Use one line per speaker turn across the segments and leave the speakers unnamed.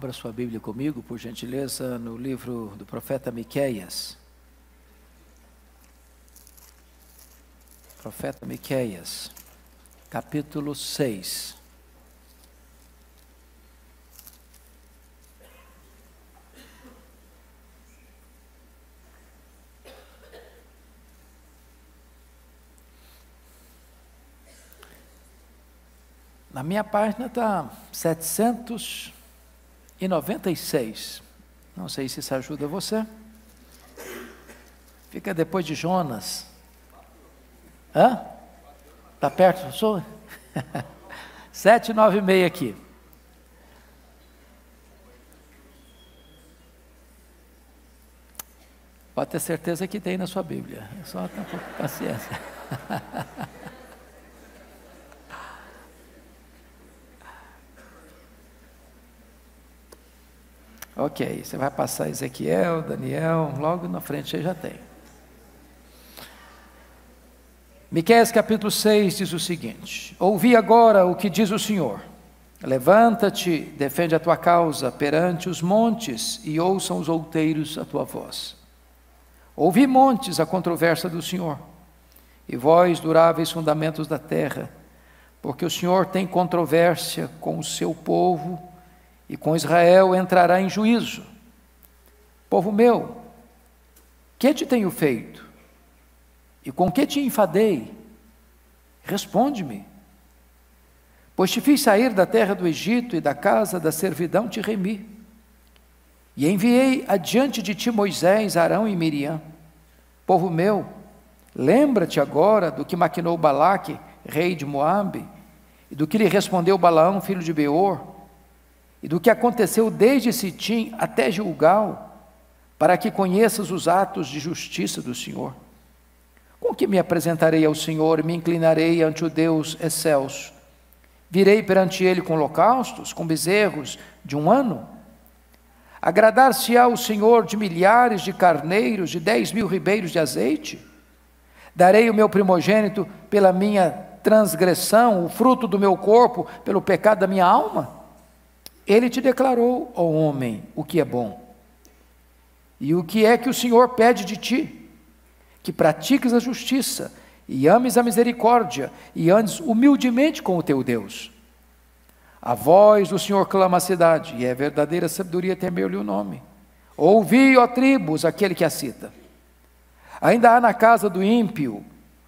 Abra sua Bíblia comigo, por gentileza, no livro do profeta Miqueias. Profeta Miqueias, capítulo 6. Na minha página está 700 e 96. Não sei se isso ajuda você. Fica depois de Jonas. Hã? Está perto, não e meia aqui. Pode ter certeza que tem na sua Bíblia. Só tem tá um pouco de paciência. Ok, você vai passar Ezequiel, Daniel, logo na frente você já tem. Miqueias capítulo 6 diz o seguinte: Ouvi agora o que diz o Senhor. Levanta-te, defende a tua causa perante os montes e ouçam os outeiros a tua voz. Ouvi montes a controvérsia do Senhor, e vós duráveis fundamentos da terra, porque o Senhor tem controvérsia com o seu povo e com Israel entrará em juízo. Povo meu, que te tenho feito? E com que te enfadei? Responde-me. Pois te fiz sair da terra do Egito e da casa da servidão te remi. E enviei adiante de ti Moisés, Arão e Miriam. Povo meu, lembra-te agora do que maquinou Balaque, rei de Moabe, e do que lhe respondeu Balaão, filho de Beor, e do que aconteceu desde Sitim até Gilgal, para que conheças os atos de justiça do Senhor. Com que me apresentarei ao Senhor, me inclinarei ante o Deus excelso. Virei perante ele com holocaustos, com bezerros de um ano. Agradar-se-á o Senhor de milhares de carneiros, de dez mil ribeiros de azeite? Darei o meu primogênito pela minha transgressão, o fruto do meu corpo, pelo pecado da minha alma? Ele te declarou, ó homem, o que é bom. E o que é que o Senhor pede de ti? Que pratiques a justiça, e ames a misericórdia, e andes humildemente com o teu Deus. A voz do Senhor clama à cidade, e é verdadeira sabedoria temer-lhe o nome. Ouvi, ó tribos, aquele que a cita. Ainda há na casa do ímpio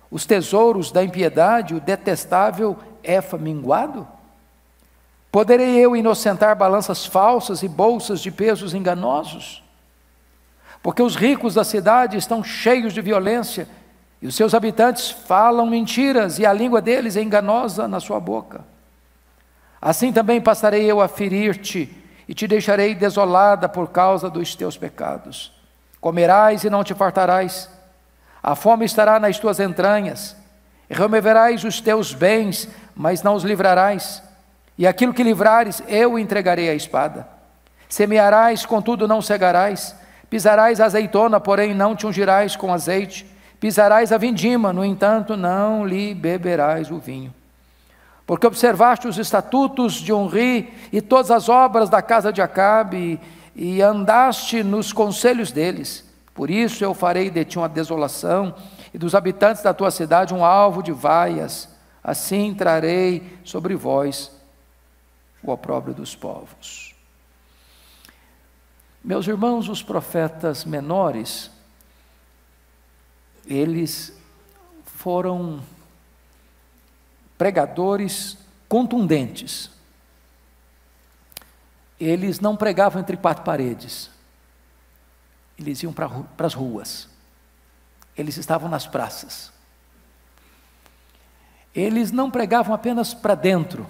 os tesouros da impiedade, o detestável é faminguado? Poderei eu inocentar balanças falsas e bolsas de pesos enganosos? Porque os ricos da cidade estão cheios de violência e os seus habitantes falam mentiras e a língua deles é enganosa na sua boca. Assim também passarei eu a ferir-te e te deixarei desolada por causa dos teus pecados. Comerás e não te fartarás, a fome estará nas tuas entranhas, removerás os teus bens, mas não os livrarás e aquilo que livrares, eu entregarei à espada. Semearás, contudo não cegarás, pisarás a azeitona, porém não te ungirás com azeite, pisarás a vindima, no entanto não lhe beberás o vinho. Porque observaste os estatutos de Onri e todas as obras da casa de Acabe, e, e andaste nos conselhos deles. Por isso eu farei de ti uma desolação, e dos habitantes da tua cidade um alvo de vaias. Assim trarei sobre vós o opróbrio dos povos. Meus irmãos, os profetas menores, eles foram pregadores contundentes. Eles não pregavam entre quatro paredes, eles iam para as ruas, eles estavam nas praças. Eles não pregavam apenas para dentro,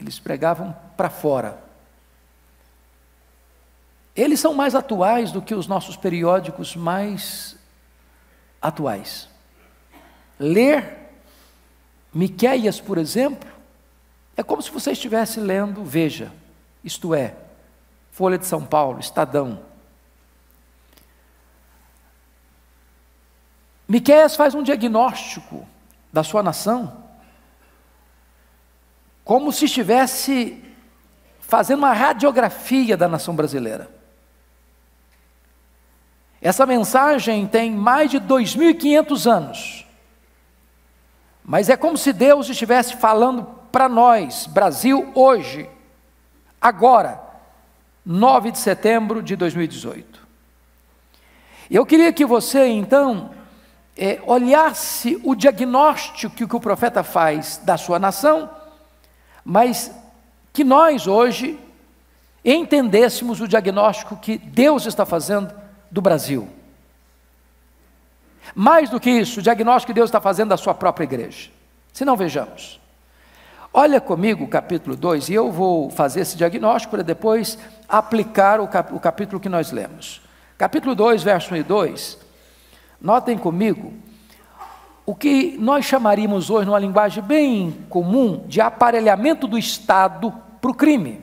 eles pregavam para fora. Eles são mais atuais do que os nossos periódicos mais atuais. Ler Miqueias, por exemplo, é como se você estivesse lendo Veja, isto é, Folha de São Paulo, Estadão. Miqueias faz um diagnóstico da sua nação como se estivesse fazendo uma radiografia da nação brasileira. Essa mensagem tem mais de 2.500 anos, mas é como se Deus estivesse falando para nós, Brasil, hoje, agora, 9 de setembro de 2018. Eu queria que você, então, é, olhasse o diagnóstico que o profeta faz da sua nação mas que nós hoje entendêssemos o diagnóstico que Deus está fazendo do Brasil. Mais do que isso, o diagnóstico que Deus está fazendo da sua própria igreja. Se não vejamos. Olha comigo o capítulo 2, e eu vou fazer esse diagnóstico para depois aplicar o, o capítulo que nós lemos. Capítulo 2, verso 1 e 2. Notem comigo o que nós chamaríamos hoje, numa linguagem bem comum, de aparelhamento do Estado para o crime.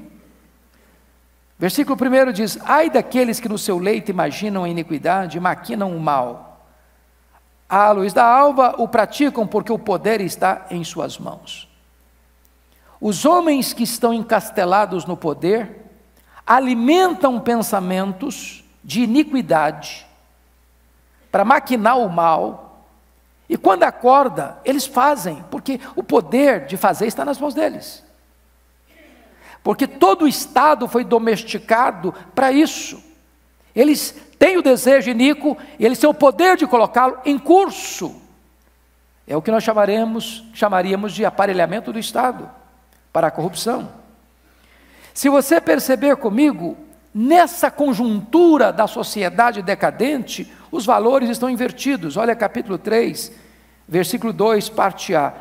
Versículo 1 diz: Ai daqueles que no seu leito imaginam a iniquidade e maquinam o mal. A luz da alva o praticam porque o poder está em suas mãos. Os homens que estão encastelados no poder alimentam pensamentos de iniquidade para maquinar o mal e quando acorda, eles fazem, porque o poder de fazer está nas mãos deles. Porque todo o Estado foi domesticado para isso. Eles têm o desejo iníquo e eles têm o poder de colocá-lo em curso. É o que nós chamaremos, chamaríamos de aparelhamento do Estado para a corrupção. Se você perceber comigo, nessa conjuntura da sociedade decadente, os valores estão invertidos. Olha capítulo 3, versículo 2, parte A.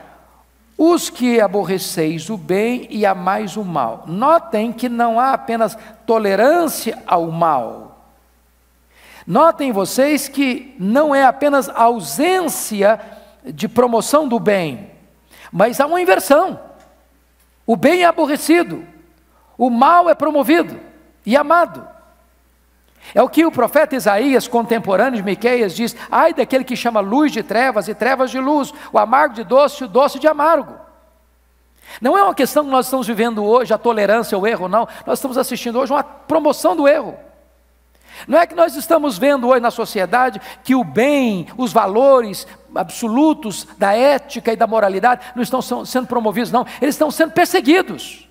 Os que aborreceis o bem e amais o mal. Notem que não há apenas tolerância ao mal. Notem vocês que não é apenas ausência de promoção do bem, mas há uma inversão. O bem é aborrecido, o mal é promovido e amado. É o que o profeta Isaías, contemporâneo de Miqueias, diz: Ai daquele que chama luz de trevas e trevas de luz, o amargo de doce e o doce de amargo. Não é uma questão que nós estamos vivendo hoje, a tolerância ao erro, não. Nós estamos assistindo hoje uma promoção do erro. Não é que nós estamos vendo hoje na sociedade que o bem, os valores absolutos da ética e da moralidade não estão sendo promovidos, não. Eles estão sendo perseguidos.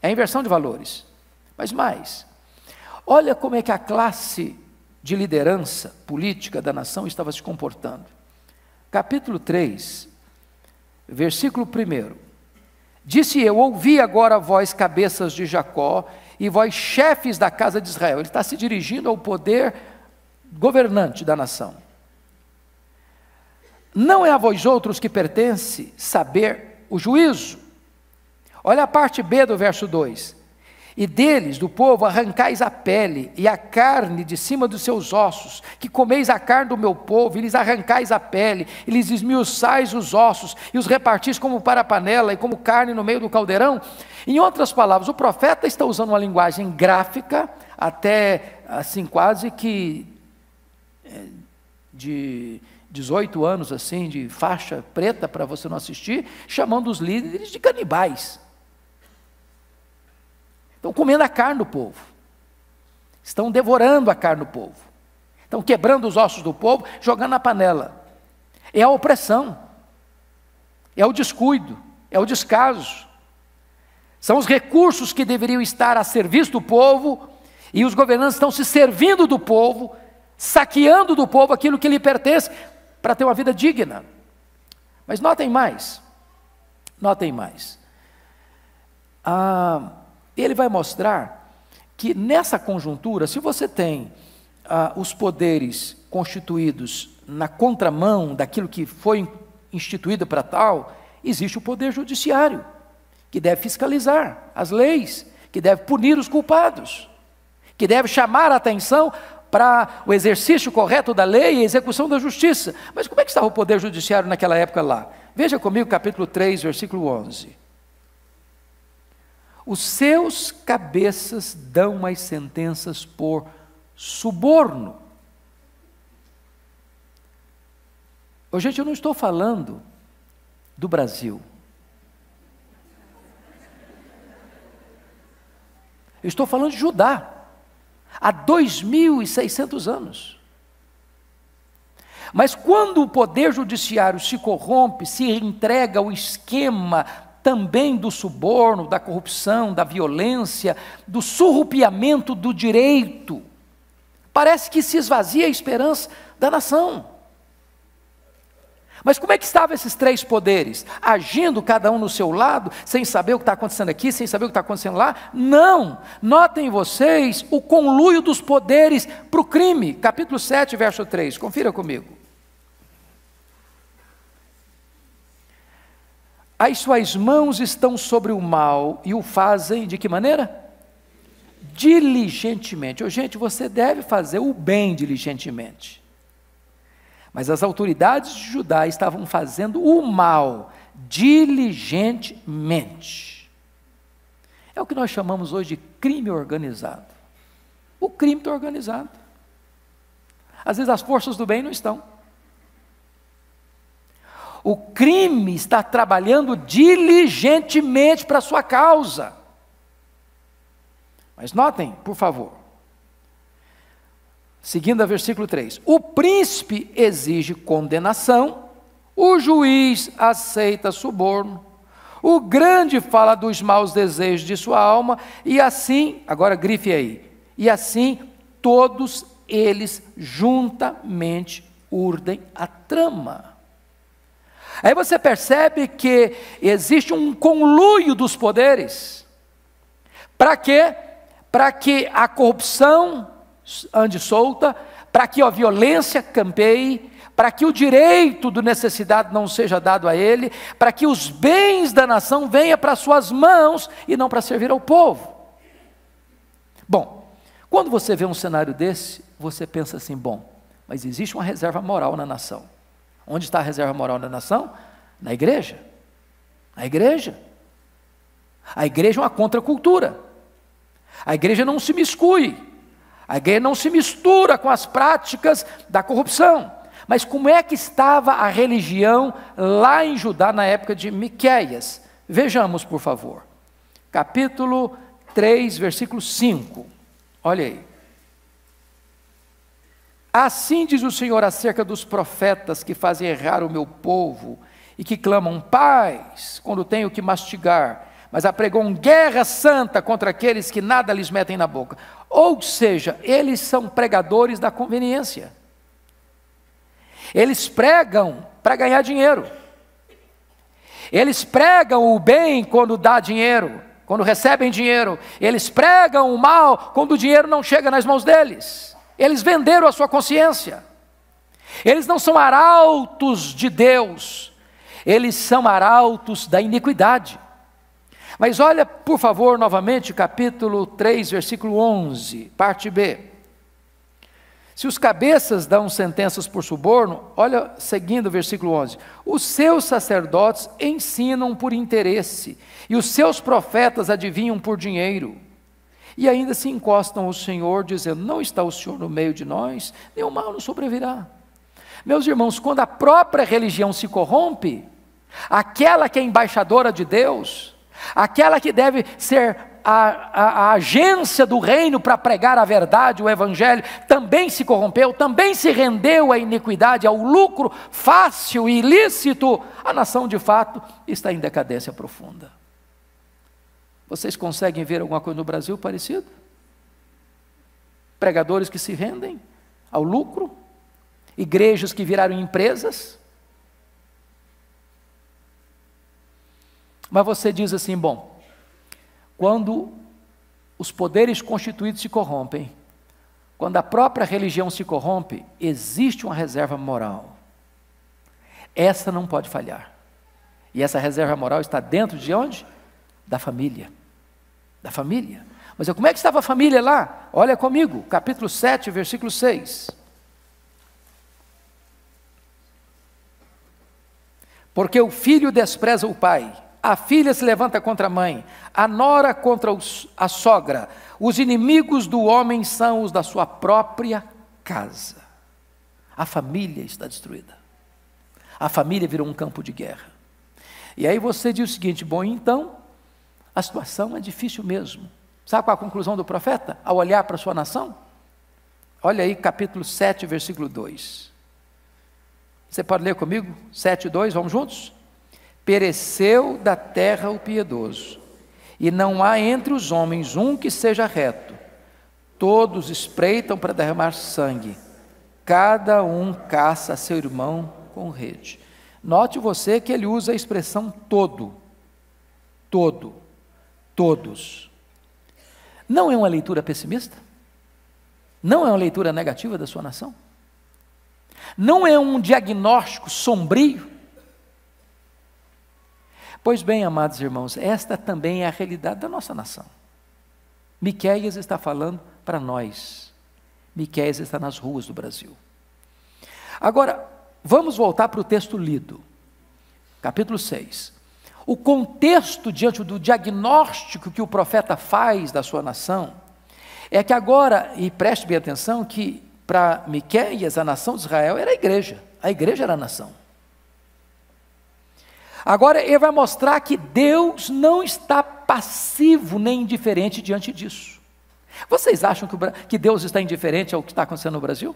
É a inversão de valores. Mas mais, Olha como é que a classe de liderança política da nação estava se comportando. Capítulo 3, versículo 1. Disse eu: Ouvi agora vós, cabeças de Jacó, e vós, chefes da casa de Israel. Ele está se dirigindo ao poder governante da nação. Não é a vós outros que pertence saber o juízo. Olha a parte B do verso 2. E deles, do povo, arrancais a pele e a carne de cima dos seus ossos, que comeis a carne do meu povo, e lhes arrancais a pele, e lhes esmiuçais os ossos, e os repartis como para a panela e como carne no meio do caldeirão. Em outras palavras, o profeta está usando uma linguagem gráfica, até assim, quase que eh, de 18 anos, assim, de faixa preta para você não assistir, chamando os líderes de canibais. Estão comendo a carne do povo. Estão devorando a carne do povo. Estão quebrando os ossos do povo, jogando na panela. É a opressão. É o descuido. É o descaso. São os recursos que deveriam estar a serviço do povo e os governantes estão se servindo do povo, saqueando do povo aquilo que lhe pertence para ter uma vida digna. Mas notem mais. Notem mais. Ah, ele vai mostrar que nessa conjuntura, se você tem ah, os poderes constituídos na contramão daquilo que foi instituído para tal, existe o poder judiciário, que deve fiscalizar as leis, que deve punir os culpados, que deve chamar a atenção para o exercício correto da lei e a execução da justiça. Mas como é que estava o poder judiciário naquela época lá? Veja comigo capítulo 3, versículo 11. Os seus cabeças dão as sentenças por suborno. Oh, gente, eu não estou falando do Brasil. Eu estou falando de Judá, há 2.600 anos. Mas quando o poder judiciário se corrompe, se entrega ao esquema também do suborno, da corrupção, da violência, do surrupiamento do direito. Parece que se esvazia a esperança da nação. Mas como é que estavam esses três poderes? Agindo cada um no seu lado, sem saber o que está acontecendo aqui, sem saber o que está acontecendo lá? Não! Notem vocês o conluio dos poderes para o crime, capítulo 7, verso 3. Confira comigo. As suas mãos estão sobre o mal e o fazem de que maneira? Diligentemente. Oh, gente, você deve fazer o bem diligentemente. Mas as autoridades de Judá estavam fazendo o mal diligentemente. É o que nós chamamos hoje de crime organizado. O crime está organizado. Às vezes as forças do bem não estão. O crime está trabalhando diligentemente para sua causa. Mas notem, por favor, seguindo a versículo 3: O príncipe exige condenação, o juiz aceita suborno, o grande fala dos maus desejos de sua alma, e assim, agora grife aí, e assim todos eles juntamente urdem a trama. Aí você percebe que existe um conluio dos poderes. Para quê? Para que a corrupção ande solta, para que a violência campeie, para que o direito do necessidade não seja dado a ele, para que os bens da nação venham para suas mãos e não para servir ao povo. Bom, quando você vê um cenário desse, você pensa assim: bom, mas existe uma reserva moral na nação. Onde está a reserva moral da nação? Na igreja. Na igreja. A igreja é uma contracultura. A igreja não se miscui. A igreja não se mistura com as práticas da corrupção. Mas como é que estava a religião lá em Judá na época de Miqueias? Vejamos, por favor. Capítulo 3, versículo 5. Olha aí. Assim diz o Senhor acerca dos profetas que fazem errar o meu povo e que clamam paz quando tenho que mastigar, mas apregam guerra santa contra aqueles que nada lhes metem na boca. Ou seja, eles são pregadores da conveniência. Eles pregam para ganhar dinheiro. Eles pregam o bem quando dá dinheiro, quando recebem dinheiro. Eles pregam o mal quando o dinheiro não chega nas mãos deles. Eles venderam a sua consciência. Eles não são arautos de Deus, eles são arautos da iniquidade. Mas olha, por favor, novamente, capítulo 3, versículo 11, parte B. Se os cabeças dão sentenças por suborno, olha, seguindo o versículo 11: os seus sacerdotes ensinam por interesse, e os seus profetas adivinham por dinheiro. E ainda se encostam ao Senhor, dizendo: Não está o Senhor no meio de nós, nenhum mal nos sobrevirá. Meus irmãos, quando a própria religião se corrompe, aquela que é embaixadora de Deus, aquela que deve ser a, a, a agência do reino para pregar a verdade, o evangelho, também se corrompeu, também se rendeu à iniquidade, ao lucro fácil e ilícito, a nação de fato está em decadência profunda. Vocês conseguem ver alguma coisa no Brasil parecido? Pregadores que se rendem ao lucro, igrejas que viraram empresas. Mas você diz assim: bom, quando os poderes constituídos se corrompem, quando a própria religião se corrompe, existe uma reserva moral. Essa não pode falhar. E essa reserva moral está dentro de onde? da família. Da família. Mas como é que estava a família lá? Olha comigo, capítulo 7, versículo 6. Porque o filho despreza o pai, a filha se levanta contra a mãe, a nora contra os, a sogra. Os inimigos do homem são os da sua própria casa. A família está destruída. A família virou um campo de guerra. E aí você diz o seguinte: bom, então, a situação é difícil mesmo. Sabe qual a conclusão do profeta ao olhar para a sua nação? Olha aí capítulo 7, versículo 2. Você pode ler comigo? 7, 2, vamos juntos? Pereceu da terra o piedoso, e não há entre os homens um que seja reto. Todos espreitam para derramar sangue, cada um caça seu irmão com rede. Note você que ele usa a expressão todo. Todo todos. Não é uma leitura pessimista? Não é uma leitura negativa da sua nação? Não é um diagnóstico sombrio? Pois bem, amados irmãos, esta também é a realidade da nossa nação. Miqueias está falando para nós. Miqueias está nas ruas do Brasil. Agora, vamos voltar para o texto lido. Capítulo 6. O contexto diante do diagnóstico que o profeta faz da sua nação é que agora, e preste bem atenção, que para Miquéias a nação de Israel era a igreja, a igreja era a nação. Agora ele vai mostrar que Deus não está passivo nem indiferente diante disso. Vocês acham que, o, que Deus está indiferente ao que está acontecendo no Brasil?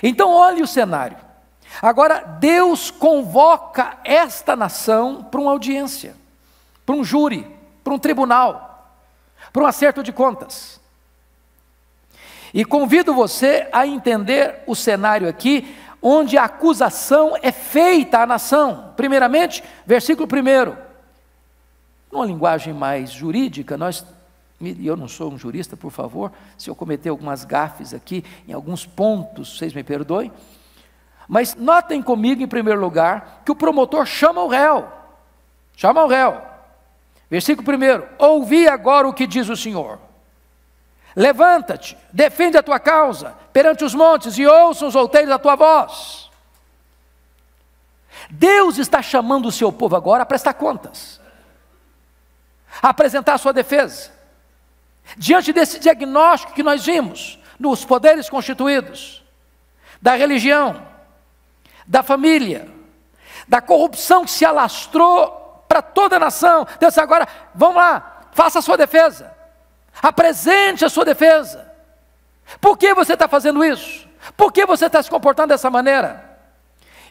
Então olhe o cenário. Agora, Deus convoca esta nação para uma audiência, para um júri, para um tribunal, para um acerto de contas. E convido você a entender o cenário aqui, onde a acusação é feita à nação. Primeiramente, versículo 1. Numa linguagem mais jurídica, nós e eu não sou um jurista, por favor, se eu cometer algumas gafes aqui em alguns pontos, vocês me perdoem. Mas notem comigo, em primeiro lugar, que o promotor chama o réu. Chama o réu. Versículo 1: Ouvi agora o que diz o Senhor. Levanta-te, defende a tua causa perante os montes e ouça os outeiros a tua voz. Deus está chamando o seu povo agora a prestar contas, a apresentar a sua defesa. Diante desse diagnóstico que nós vimos nos poderes constituídos, da religião, da família, da corrupção que se alastrou para toda a nação. Deus agora, vamos lá, faça a sua defesa, apresente a sua defesa. Por que você está fazendo isso? Por que você está se comportando dessa maneira?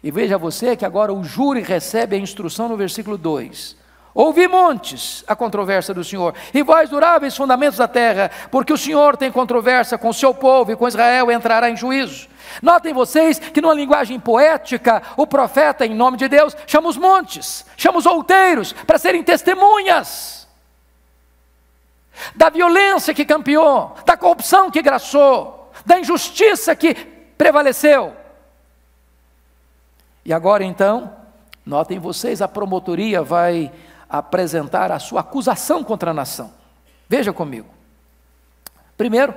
E veja você que agora o júri recebe a instrução no versículo 2 Ouvi montes a controvérsia do Senhor, e vós duráveis fundamentos da terra, porque o Senhor tem controvérsia com o seu povo e com Israel entrará em juízo. Notem vocês que numa linguagem poética, o profeta, em nome de Deus, chama os montes, chama os outeiros para serem testemunhas da violência que campeou, da corrupção que graçou, da injustiça que prevaleceu. E agora então, notem vocês, a promotoria vai apresentar a sua acusação contra a nação. Veja comigo. Primeiro,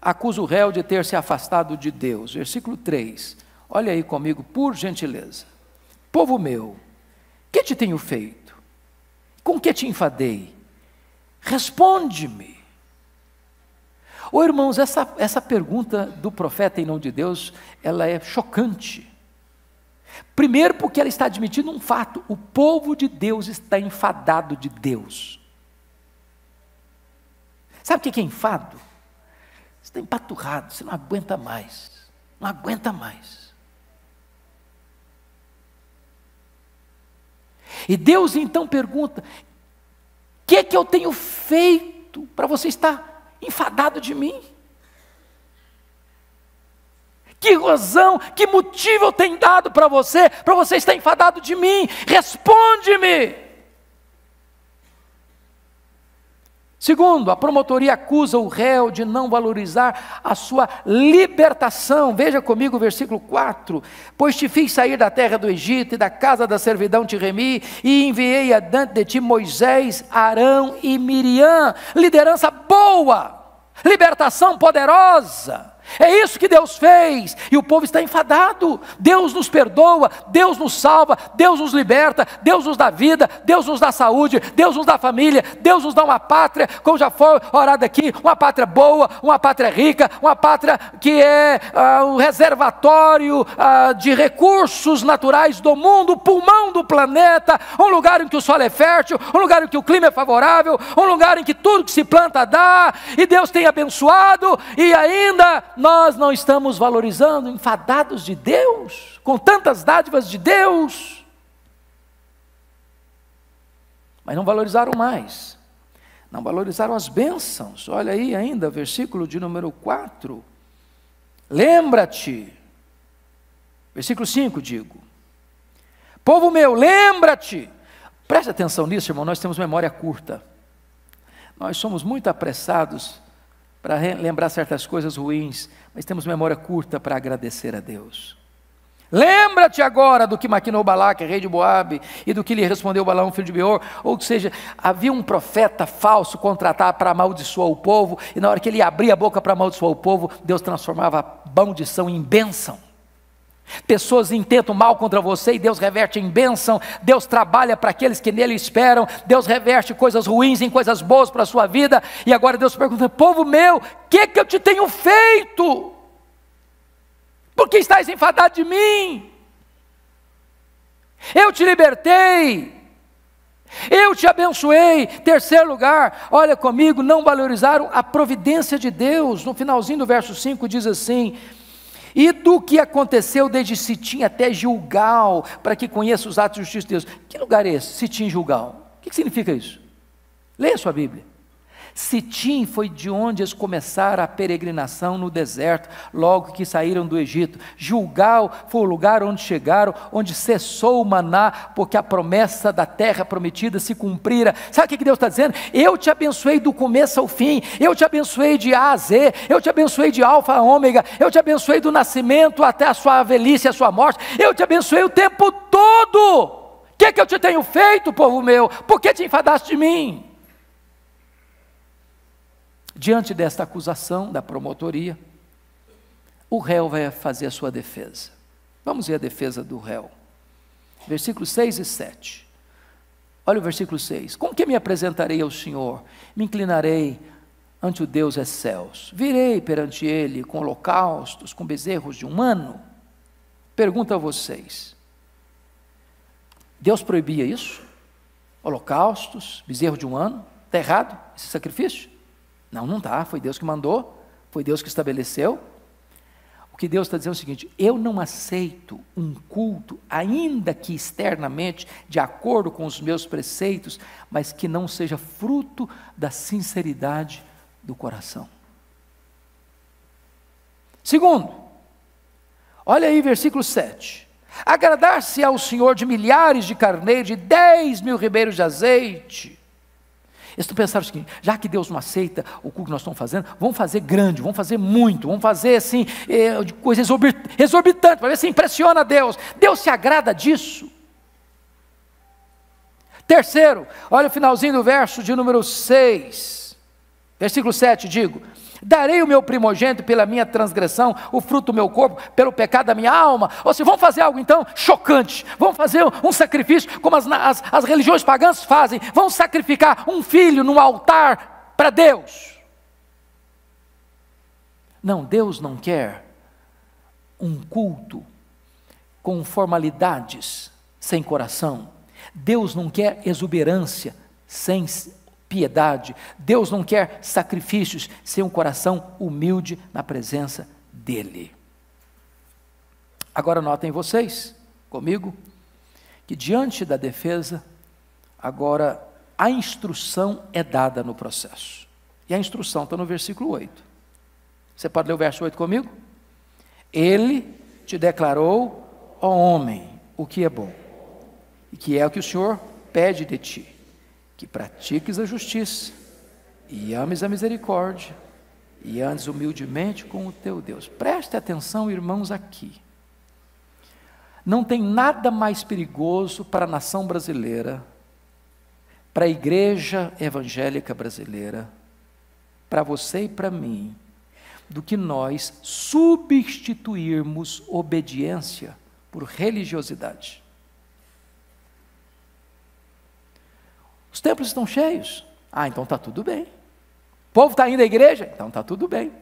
acusa o réu de ter se afastado de Deus. Versículo 3. Olha aí comigo, por gentileza. Povo meu, que te tenho feito? Com que te enfadei? Responde-me. Ô oh, irmãos, essa, essa pergunta do profeta em nome de Deus, ela é chocante. Primeiro, porque ela está admitindo um fato: o povo de Deus está enfadado de Deus. Sabe o que é enfado? Você está empaturrado, você não aguenta mais. Não aguenta mais. E Deus então pergunta: o que é que eu tenho feito para você estar enfadado de mim? Que razão, que motivo eu tenho dado para você, para você estar enfadado de mim? Responde-me. Segundo, a promotoria acusa o réu de não valorizar a sua libertação. Veja comigo o versículo 4: Pois te fiz sair da terra do Egito e da casa da servidão te remi, e enviei adante de ti Moisés, Arão e Miriam. Liderança boa, libertação poderosa. É isso que Deus fez, e o povo está enfadado. Deus nos perdoa, Deus nos salva, Deus nos liberta, Deus nos dá vida, Deus nos dá saúde, Deus nos dá família, Deus nos dá uma pátria, como já foi orado aqui, uma pátria boa, uma pátria rica, uma pátria que é o ah, um reservatório ah, de recursos naturais do mundo, o pulmão do planeta, um lugar em que o solo é fértil, um lugar em que o clima é favorável, um lugar em que tudo que se planta dá, e Deus tem abençoado, e ainda nós não estamos valorizando, enfadados de Deus, com tantas dádivas de Deus. Mas não valorizaram mais, não valorizaram as bênçãos. Olha aí ainda, versículo de número 4. Lembra-te, versículo 5, digo. Povo meu, lembra-te. Preste atenção nisso, irmão, nós temos memória curta. Nós somos muito apressados para lembrar certas coisas ruins, mas temos memória curta para agradecer a Deus. Lembra-te agora do que maquinou Balaque, rei de Moabe, e do que lhe respondeu Balaão, filho de Beor. Ou seja, havia um profeta falso contratado para amaldiçoar o povo, e na hora que ele abria a boca para amaldiçoar o povo, Deus transformava a maldição em bênção. Pessoas intentam mal contra você e Deus reverte em bênção. Deus trabalha para aqueles que nele esperam. Deus reverte coisas ruins em coisas boas para a sua vida. E agora Deus pergunta: Povo meu, o que, que eu te tenho feito? Por que estás enfadado de mim? Eu te libertei. Eu te abençoei. Terceiro lugar, olha comigo, não valorizaram a providência de Deus. No finalzinho do verso 5 diz assim: e do que aconteceu desde Sitim até Gilgal, para que conheça os atos de justiça de Deus. Que lugar é esse? Sitim Gilgal. O que significa isso? Leia a sua Bíblia. Sitim foi de onde eles começaram a peregrinação no deserto, logo que saíram do Egito. Julgal foi o lugar onde chegaram, onde cessou o maná, porque a promessa da terra prometida se cumprira. Sabe o que Deus está dizendo? Eu te abençoei do começo ao fim, eu te abençoei de A a Z, eu te abençoei de Alfa a Ômega, eu te abençoei do nascimento até a sua velhice, a sua morte, eu te abençoei o tempo todo. O que, que eu te tenho feito, povo meu? Por que te enfadaste de mim? Diante desta acusação da promotoria, o réu vai fazer a sua defesa. Vamos ver a defesa do réu. Versículos 6 e 7. Olha o versículo 6. Com que me apresentarei ao Senhor? Me inclinarei ante o Deus é céus. Virei perante ele com holocaustos, com bezerros de um ano. Pergunto a vocês: Deus proibia isso? Holocaustos, bezerro de um ano? Está errado esse sacrifício? Não, não está. Foi Deus que mandou, foi Deus que estabeleceu. O que Deus está dizendo é o seguinte: eu não aceito um culto, ainda que externamente, de acordo com os meus preceitos, mas que não seja fruto da sinceridade do coração. Segundo, olha aí versículo 7. Agradar-se ao Senhor de milhares de carneiros, de dez mil ribeiros de azeite, eles pensando o seguinte: já que Deus não aceita o culto que nós estamos fazendo, vamos fazer grande, vamos fazer muito, vamos fazer assim, é, coisa exorbitante, para ver se impressiona Deus. Deus se agrada disso. Terceiro, olha o finalzinho do verso de número 6, versículo 7, digo. Darei o meu primogênito pela minha transgressão, o fruto do meu corpo, pelo pecado da minha alma. Ou se vão fazer algo então chocante, vão fazer um sacrifício, como as, as, as religiões pagãs fazem, vão sacrificar um filho no altar para Deus. Não, Deus não quer um culto com formalidades sem coração. Deus não quer exuberância sem piedade. Deus não quer sacrifícios sem um coração humilde na presença dEle. Agora notem vocês, comigo, que diante da defesa, agora a instrução é dada no processo. E a instrução está no versículo 8. Você pode ler o verso 8 comigo? Ele te declarou, ó homem, o que é bom, e que é o que o Senhor pede de ti que pratiques a justiça e ames a misericórdia e andes humildemente com o teu Deus. Preste atenção, irmãos, aqui. Não tem nada mais perigoso para a nação brasileira, para a igreja evangélica brasileira, para você e para mim, do que nós substituirmos obediência por religiosidade. Os templos estão cheios. Ah, então está tudo bem. O povo está indo à igreja? Então está tudo bem.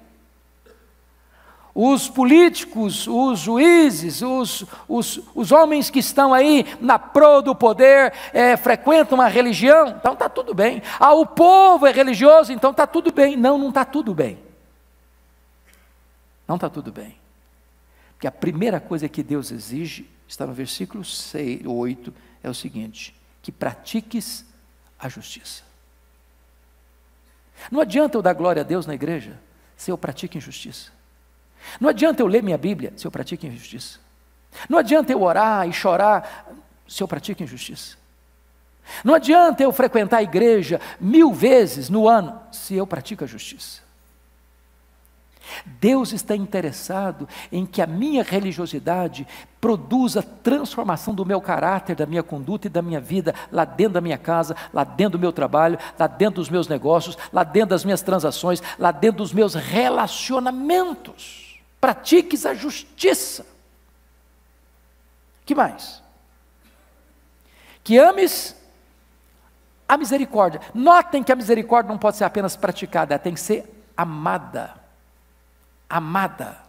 Os políticos, os juízes, os, os, os homens que estão aí na proa do poder é, frequentam a religião, então está tudo bem. Ah, o povo é religioso, então está tudo bem. Não, não está tudo bem. Não está tudo bem. Porque a primeira coisa que Deus exige, está no versículo 6, 8, é o seguinte: que pratiques a justiça. Não adianta eu dar glória a Deus na igreja se eu pratico injustiça. Não adianta eu ler minha Bíblia se eu pratico injustiça. Não adianta eu orar e chorar se eu pratico injustiça. Não adianta eu frequentar a igreja mil vezes no ano se eu pratico a justiça. Deus está interessado em que a minha religiosidade produza transformação do meu caráter, da minha conduta e da minha vida, lá dentro da minha casa, lá dentro do meu trabalho, lá dentro dos meus negócios, lá dentro das minhas transações, lá dentro dos meus relacionamentos. Pratiques a justiça. Que mais? Que ames a misericórdia. Notem que a misericórdia não pode ser apenas praticada, ela tem que ser amada amada.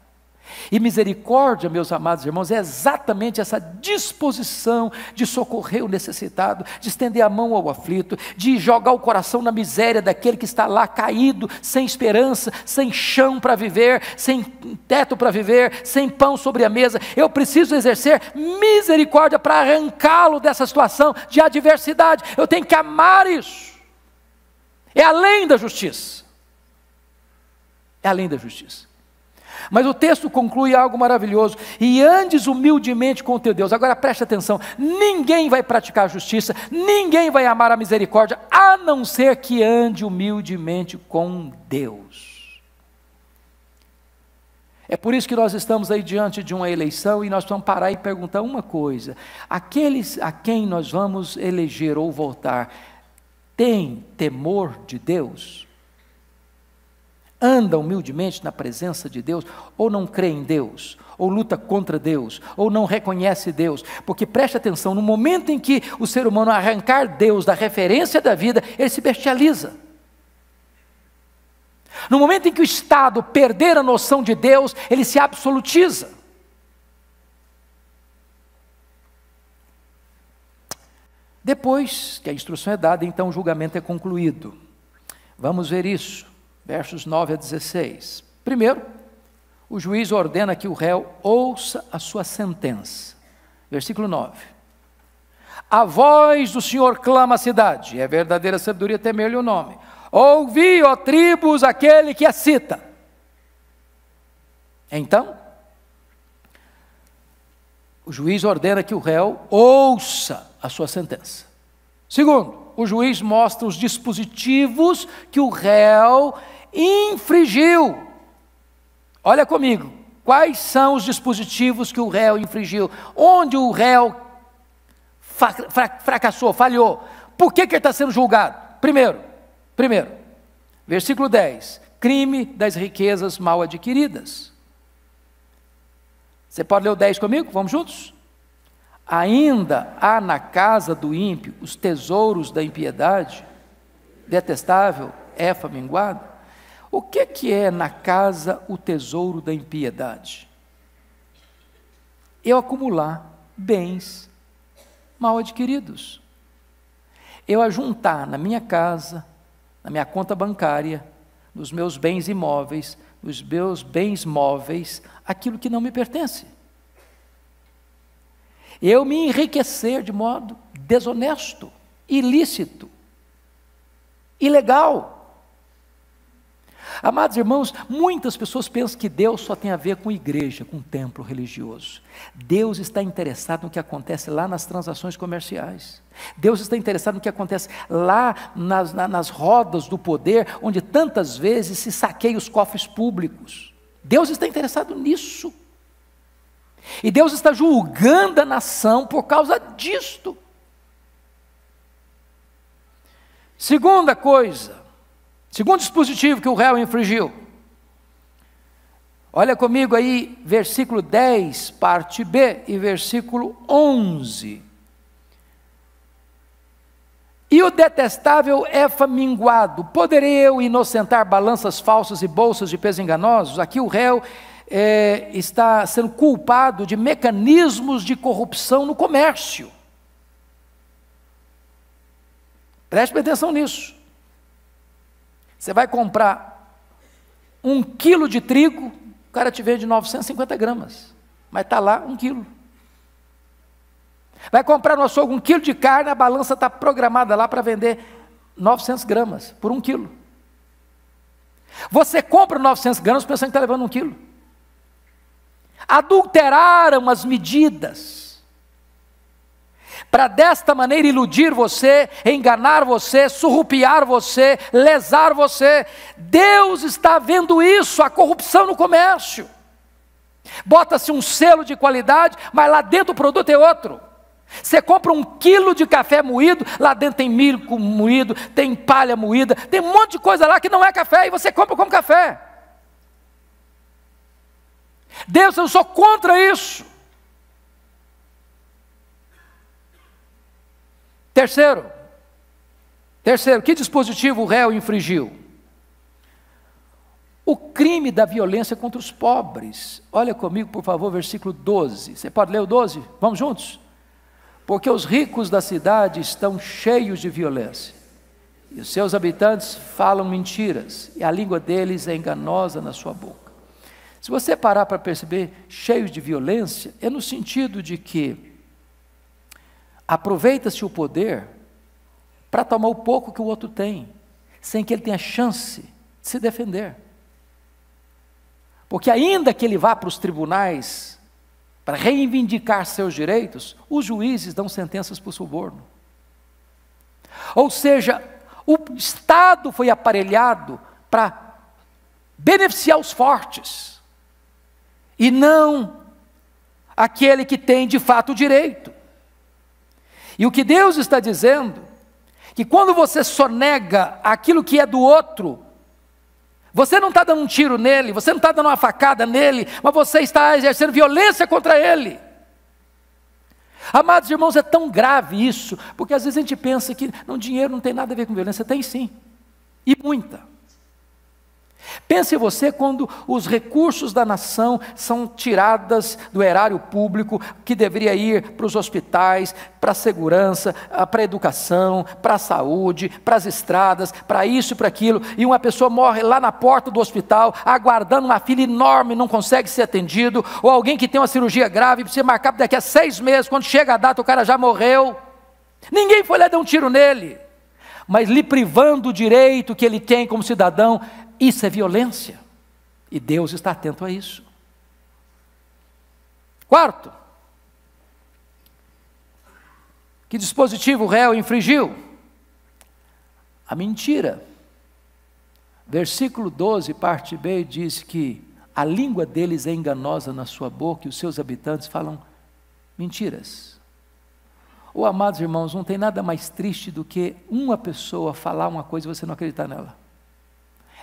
E misericórdia, meus amados irmãos, é exatamente essa disposição de socorrer o necessitado, de estender a mão ao aflito, de jogar o coração na miséria daquele que está lá caído, sem esperança, sem chão para viver, sem teto para viver, sem pão sobre a mesa. Eu preciso exercer misericórdia para arrancá-lo dessa situação de adversidade. Eu tenho que amar isso. É além da justiça. É além da justiça. Mas o texto conclui algo maravilhoso: e andes humildemente com o teu Deus. Agora preste atenção: ninguém vai praticar a justiça, ninguém vai amar a misericórdia, a não ser que ande humildemente com Deus. É por isso que nós estamos aí diante de uma eleição e nós vamos parar e perguntar uma coisa: aqueles a quem nós vamos eleger ou votar, tem temor de Deus? anda humildemente na presença de Deus, ou não crê em Deus, ou luta contra Deus, ou não reconhece Deus, porque preste atenção, no momento em que o ser humano arrancar Deus da referência da vida, ele se bestializa. No momento em que o Estado perder a noção de Deus, ele se absolutiza. Depois que a instrução é dada, então o julgamento é concluído. Vamos ver isso versos 9 a 16. Primeiro, o juiz ordena que o réu ouça a sua sentença. Versículo 9. A voz do Senhor clama à cidade, é verdadeira sabedoria temer-lhe o nome. Ouvi, ó tribos, aquele que a cita. Então, o juiz ordena que o réu ouça a sua sentença. Segundo, o juiz mostra os dispositivos que o réu infringiu. Olha comigo, quais são os dispositivos que o réu infringiu? Onde o réu fracassou, falhou? Por que, que ele está sendo julgado? Primeiro, primeiro, versículo 10: crime das riquezas mal adquiridas. Você pode ler o 10 comigo? Vamos juntos? Ainda há na casa do ímpio os tesouros da impiedade, detestável, é faminguada o que, que é na casa o tesouro da impiedade? Eu acumular bens mal adquiridos. Eu ajuntar na minha casa, na minha conta bancária, nos meus bens imóveis, nos meus bens móveis, aquilo que não me pertence. Eu me enriquecer de modo desonesto, ilícito, ilegal. Amados irmãos, muitas pessoas pensam que Deus só tem a ver com igreja, com templo religioso. Deus está interessado no que acontece lá nas transações comerciais. Deus está interessado no que acontece lá nas, na, nas rodas do poder, onde tantas vezes se saqueia os cofres públicos. Deus está interessado nisso. E Deus está julgando a nação por causa disto. Segunda coisa, Segundo dispositivo que o réu infringiu. Olha comigo aí, versículo 10, parte B, e versículo 11. E o detestável Efa é Minguado, Poderei eu inocentar balanças falsas e bolsas de peso enganosos? Aqui o réu é, está sendo culpado de mecanismos de corrupção no comércio. Preste atenção nisso. Você vai comprar um quilo de trigo, o cara te vende 950 gramas, mas está lá um quilo. Vai comprar no açougue um quilo de carne, a balança está programada lá para vender 900 gramas por um quilo. Você compra 900 gramas pensando que está levando um quilo. Adulteraram as medidas para desta maneira iludir você, enganar você, surrupiar você, lesar você. Deus está vendo isso, a corrupção no comércio. Bota-se um selo de qualidade, mas lá dentro o produto é outro. Você compra um quilo de café moído, lá dentro tem milho moído, tem palha moída, tem um monte de coisa lá que não é café e você compra como café. Deus, eu sou contra isso. Terceiro, terceiro, que dispositivo o réu infringiu? O crime da violência contra os pobres. Olha comigo, por favor, versículo 12. Você pode ler o 12? Vamos juntos? Porque os ricos da cidade estão cheios de violência, e os seus habitantes falam mentiras, e a língua deles é enganosa na sua boca. Se você parar para perceber, cheios de violência, é no sentido de que aproveita-se o poder para tomar o pouco que o outro tem, sem que ele tenha chance de se defender. Porque, ainda que ele vá para os tribunais para reivindicar seus direitos, os juízes dão sentenças por suborno. Ou seja, o Estado foi aparelhado para beneficiar os fortes e não aquele que tem de fato direito. E o que Deus está dizendo, que quando você sonega aquilo que é do outro, você não está dando um tiro nele, você não está dando uma facada nele, mas você está exercendo violência contra ele. Amados irmãos, é tão grave isso, porque às vezes a gente pensa que não, dinheiro não tem nada a ver com violência. Tem sim, e muita. Pense você quando os recursos da nação são tirados do erário público, que deveria ir para os hospitais, para a segurança, ah, para a educação, para a saúde, para as estradas, para isso e para aquilo, e uma pessoa morre lá na porta do hospital, aguardando uma fila enorme, não consegue ser atendido, ou alguém que tem uma cirurgia grave, precisa marcar daqui a seis meses, quando chega a data o cara já morreu. Ninguém foi lá dar um tiro nele mas lhe privando o direito que ele tem como cidadão isso é violência. E Deus está atento a isso. Quarto, que dispositivo o réu infringiu? A mentira. Versículo 12, parte B, diz que a língua deles é enganosa na sua boca e os seus habitantes falam mentiras. Ou, amados irmãos, não tem nada mais triste do que uma pessoa falar uma coisa e você não acreditar nela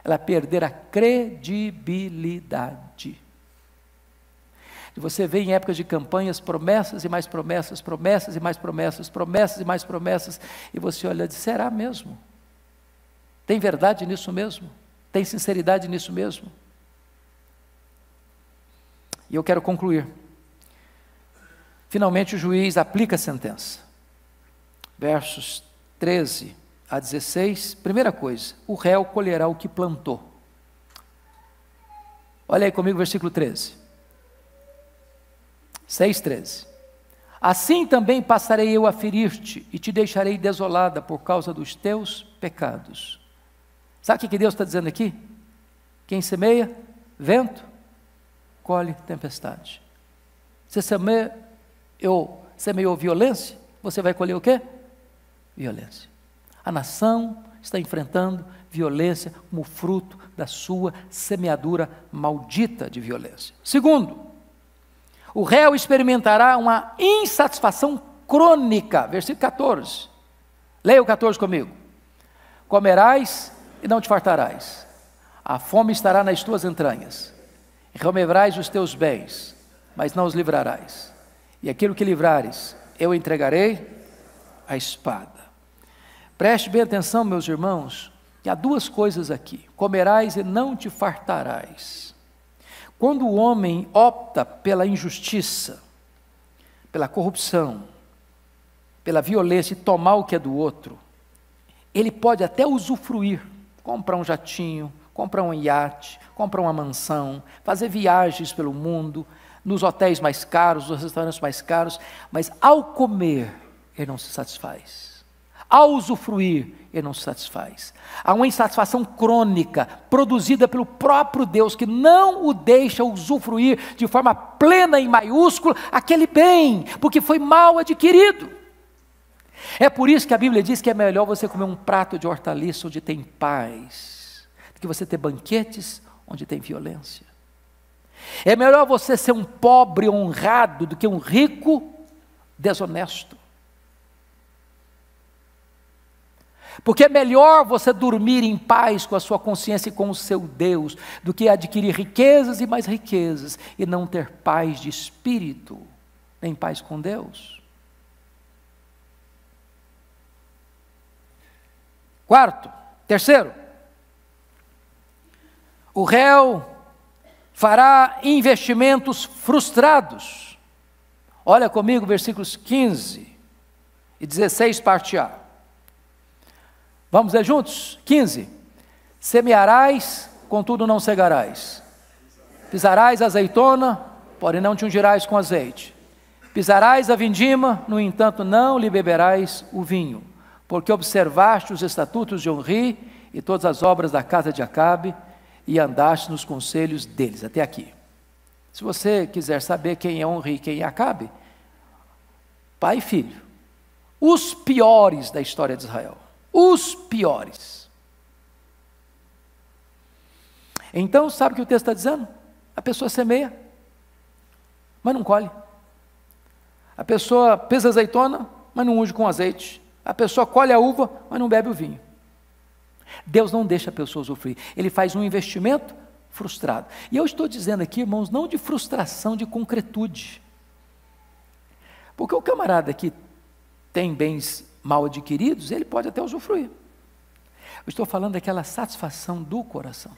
ela perder a credibilidade. E você vê em épocas de campanhas promessas e mais promessas, promessas e mais promessas, promessas e mais promessas, e você olha e diz: será mesmo? Tem verdade nisso mesmo? Tem sinceridade nisso mesmo? E eu quero concluir. Finalmente o juiz aplica a sentença. Versos 13 a 16, primeira coisa, o réu colherá o que plantou. Olha aí comigo, versículo 13. 6, 13. Assim também passarei eu a ferir-te e te deixarei desolada por causa dos teus pecados. Sabe o que Deus está dizendo aqui? Quem semeia, vento, colhe tempestade. Você semeia, eu, semeou violência, você vai colher o quê? Violência. A nação está enfrentando violência como fruto da sua semeadura maldita de violência. Segundo, o réu experimentará uma insatisfação crônica. Versículo 14. Leia o 14 comigo. Comerás e não te fartarás. A fome estará nas tuas entranhas. Removerás os teus bens, mas não os livrarás. E aquilo que livrares, eu entregarei à espada. Preste bem atenção, meus irmãos, que há duas coisas aqui: comerás e não te fartarás. Quando o homem opta pela injustiça, pela corrupção, pela violência e tomar o que é do outro, ele pode até usufruir, comprar um jatinho, comprar um iate, comprar uma mansão, fazer viagens pelo mundo, nos hotéis mais caros, nos restaurantes mais caros, mas ao comer, ele não se satisfaz ao usufruir, ele não se satisfaz. Há uma insatisfação crônica, produzida pelo próprio Deus, que não o deixa usufruir de forma plena e maiúscula aquele bem, porque foi mal adquirido. É por isso que a Bíblia diz que é melhor você comer um prato de hortaliça onde tem paz, do que você ter banquetes onde tem violência. É melhor você ser um pobre honrado do que um rico desonesto. Porque é melhor você dormir em paz com a sua consciência e com o seu Deus do que adquirir riquezas e mais riquezas e não ter paz de espírito, nem paz com Deus. Quarto, terceiro, o réu fará investimentos frustrados. Olha comigo versículos 15 e 16, parte A. Vamos ler juntos? 15. Semearás, contudo não cegarás. Pisarás azeitona, porém não te ungirás com azeite. Pisarás a vindima, no entanto não lhe beberás o vinho, porque observaste os estatutos de Onri e todas as obras da casa de Acabe e andaste nos conselhos deles. Até aqui. Se você quiser saber quem é Onri e quem é Acabe, pai e filho, os piores da história de Israel os piores. Então, sabe o que o texto está dizendo? A pessoa semeia, mas não colhe. A pessoa pesa azeitona, mas não unge com azeite. A pessoa colhe a uva, mas não bebe o vinho. Deus não deixa a pessoa sofrer. Ele faz um investimento frustrado. E eu estou dizendo aqui, irmãos, não de frustração de concretude. Porque o camarada que tem bens mal adquiridos, ele pode até usufruir. Eu estou falando daquela satisfação do coração,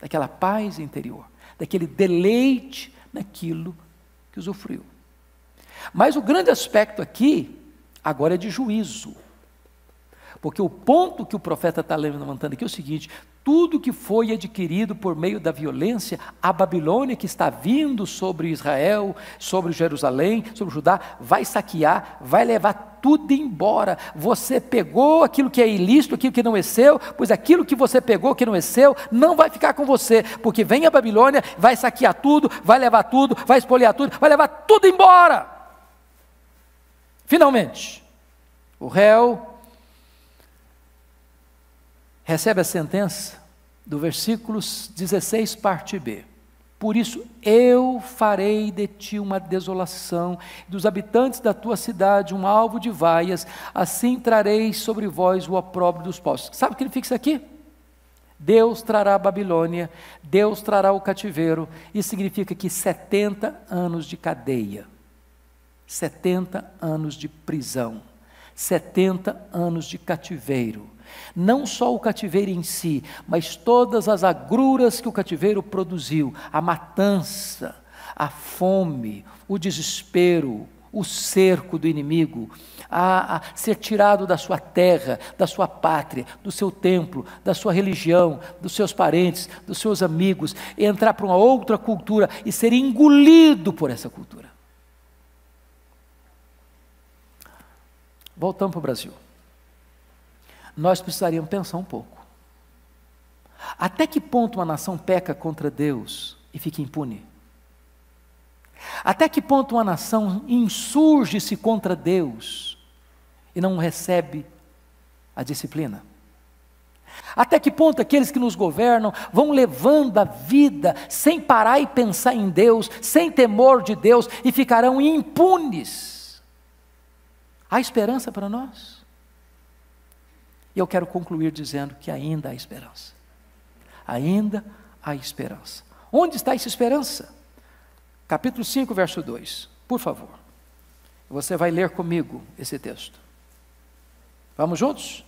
daquela paz interior, daquele deleite naquilo que usufruiu. Mas o grande aspecto aqui, agora é de juízo. Porque o ponto que o profeta está levantando aqui é o seguinte: tudo que foi adquirido por meio da violência, a Babilônia que está vindo sobre Israel, sobre Jerusalém, sobre Judá, vai saquear, vai levar tudo embora. Você pegou aquilo que é ilícito, aquilo que não é seu, pois aquilo que você pegou que não é seu, não vai ficar com você, porque vem a Babilônia, vai saquear tudo, vai levar tudo, vai espoliar tudo, vai levar tudo embora. Finalmente, o réu recebe a sentença do versículo 16, parte B. Por isso eu farei de ti uma desolação, dos habitantes da tua cidade um alvo de vaias, assim trarei sobre vós o opróbrio dos postos. Sabe o que ele fixa aqui? Deus trará a Babilônia, Deus trará o cativeiro, E significa que 70 anos de cadeia, 70 anos de prisão. 70 anos de cativeiro. Não só o cativeiro em si, mas todas as agruras que o cativeiro produziu a matança, a fome, o desespero, o cerco do inimigo, a, a, ser tirado da sua terra, da sua pátria, do seu templo, da sua religião, dos seus parentes, dos seus amigos, entrar para uma outra cultura e ser engolido por essa cultura. Voltando para o Brasil. Nós precisaríamos pensar um pouco. Até que ponto uma nação peca contra Deus e fica impune? Até que ponto uma nação insurge-se contra Deus e não recebe a disciplina? Até que ponto aqueles que nos governam vão levando a vida sem parar e pensar em Deus, sem temor de Deus e ficarão impunes? Há esperança para nós? E eu quero concluir dizendo que ainda há esperança. Ainda há esperança. Onde está essa esperança? Capítulo 5, verso 2. Por favor. Você vai ler comigo esse texto. Vamos juntos?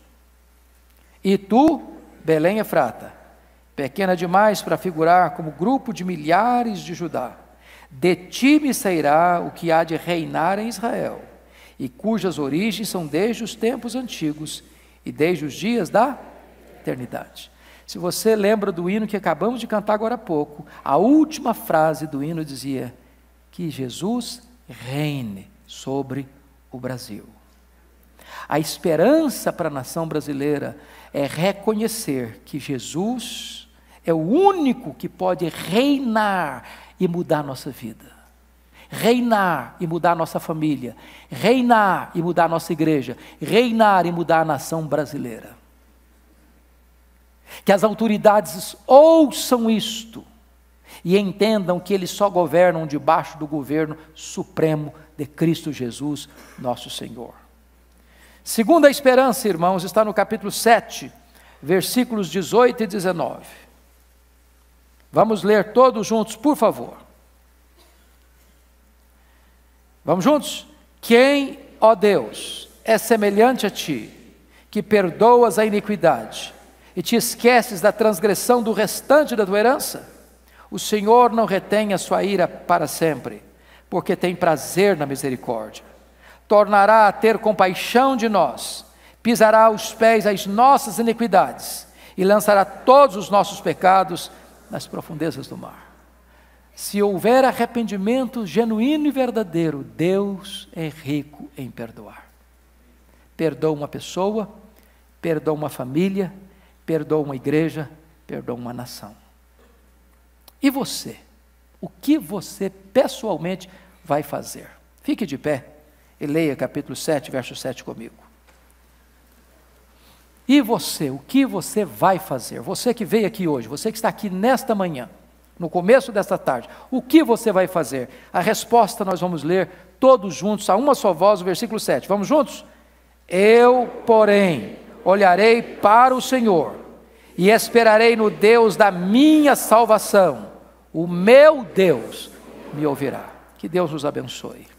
E tu, Belém Efrata, pequena demais para figurar como grupo de milhares de Judá, de ti me sairá o que há de reinar em Israel e cujas origens são desde os tempos antigos e desde os dias da eternidade. Se você lembra do hino que acabamos de cantar agora há pouco, a última frase do hino dizia: Que Jesus reine sobre o Brasil. A esperança para a nação brasileira é reconhecer que Jesus é o único que pode reinar e mudar a nossa vida reinar e mudar a nossa família, reinar e mudar a nossa igreja, reinar e mudar a nação brasileira. Que as autoridades ouçam isto e entendam que eles só governam debaixo do governo supremo de Cristo Jesus, nosso Senhor. Segunda esperança, irmãos, está no capítulo 7, versículos 18 e 19. Vamos ler todos juntos, por favor. Vamos juntos? Quem, ó Deus, é semelhante a ti, que perdoas a iniquidade e te esqueces da transgressão do restante da tua herança? O Senhor não retém a sua ira para sempre, porque tem prazer na misericórdia. Tornará a ter compaixão de nós, pisará aos pés as nossas iniquidades e lançará todos os nossos pecados nas profundezas do mar. Se houver arrependimento genuíno e verdadeiro, Deus é rico em perdoar. Perdoa uma pessoa, perdoa uma família, perdoa uma igreja, perdoa uma nação. E você? O que você pessoalmente vai fazer? Fique de pé e leia capítulo 7, verso 7 comigo. E você, o que você vai fazer? Você que veio aqui hoje, você que está aqui nesta manhã no começo desta tarde. O que você vai fazer? A resposta nós vamos ler todos juntos, a uma só voz, o versículo 7. Vamos juntos? Eu, porém, olharei para o Senhor e esperarei no Deus da minha salvação. O meu Deus me ouvirá. Que Deus nos abençoe.